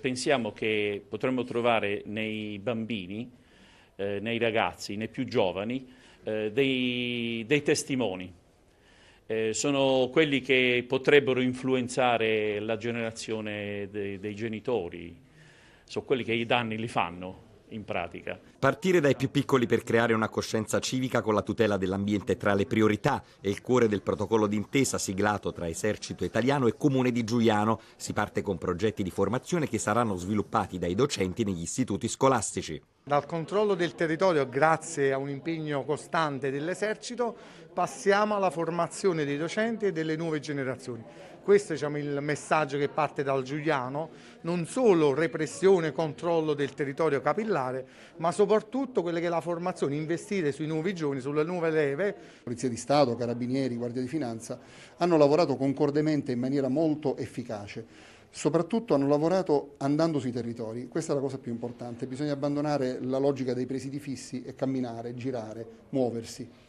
pensiamo che potremmo trovare nei bambini, eh, nei ragazzi, nei più giovani, eh, dei, dei, testimoni. Eh, sono quelli che potrebbero influenzare la generazione de, dei genitori, sono quelli che i danni li fanno in pratica. Partire dai più piccoli per creare una coscienza civica con la tutela dell'ambiente tra le priorità è il cuore del protocollo d'intesa siglato tra Esercito Italiano e Comune di Giuliano. Si parte con progetti di formazione che saranno sviluppati dai docenti negli istituti scolastici. Dal controllo del territorio, grazie a un impegno costante dell'esercito, passiamo alla formazione dei docenti e delle nuove generazioni. Questo diciamo, è diciamo, il messaggio che parte dal Giuliano, non solo repressione e controllo del territorio capillare, ma soprattutto quella che è la formazione, investire sui nuovi giovani, sulle nuove leve. Polizia di Stato, Carabinieri, Guardia di Finanza hanno lavorato concordemente in maniera molto efficace soprattutto hanno lavorato andando sui territori, questa è la cosa più importante, bisogna abbandonare la logica dei presidi fissi e camminare, girare, muoversi.